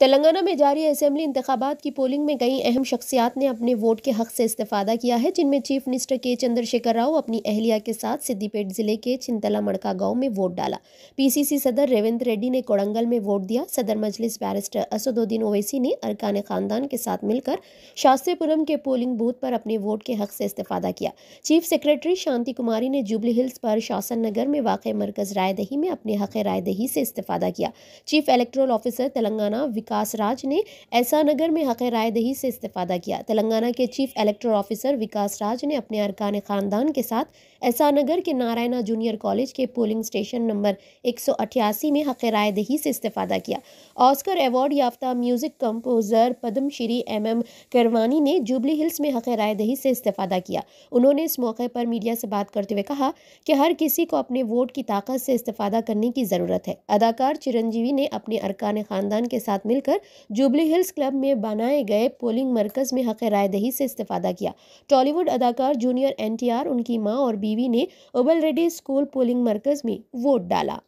तेलंगाना में जारी असम्बली इंतबात की पोलिंग में कई अहम शख्सियात ने अपने वोट के हक से इस्तीफ़ा किया है जिनमें चीफ मिनिस्टर के चंद्रशेखर राव अपनी अहलिया के साथ सिद्दीपेट जिले के छिंतला मड़का गांव में वोट डाला पीसीसी सदर रेवंत रेड्डी ने कोड़ंगल में वोट दिया सदर मजलिस बैरिस्टर असदुद्दीन ओवैसी ने अरकान खानदान के साथ मिलकर शास्त्रीपुरम के पोलिंग बूथ पर अपने वोट के हक से इस्तीफादा किया चीफ सेक्रेटरी शांति कुमारी ने जुबली हिल्स पर शासन नगर में वाक़ मरकज रायदही में अपने हक रायदही से इस्तीफ़ा किया chief electoral officer Telangana Vikas Raj ने ऐसा नगर में हक रायदही से इस्तीफा किया तेलंगाना के चीफ इलेक्टर ऑफिसर विकास राज ने अपने अरकान खानदान के साथ ऐसा नगर के नारायणा जूनियर कॉलेज के पोलिंग स्टेशन नंबर एक में हक रायदही से इस्तीफादा किया ऑस्कर अवार्ड याफ्ता music composer Padmashri M M Keeravani ने जुबली हिल्स में हक रायदही से इस्तीफादा किया उन्होंने इस मौके पर मीडिया से बात करते हुए कहा कि हर किसी को अपने वोट की ताकत से इस्तीफादा करने की ज़रूरत है अदाकार चिरंजीवी ने अपने अरकान खानदान के साथ मिल मिलकर जुबली हिल्स क्लब में बनाए गए पोलिंग मरकज में हक राय दही से इस्तीफा किया टॉलीवुड अदाकार जूनियर एनटीआर उनकी मां और बीवी ने उबल रेड्डी स्कूल पोलिंग मरकज में वोट डाला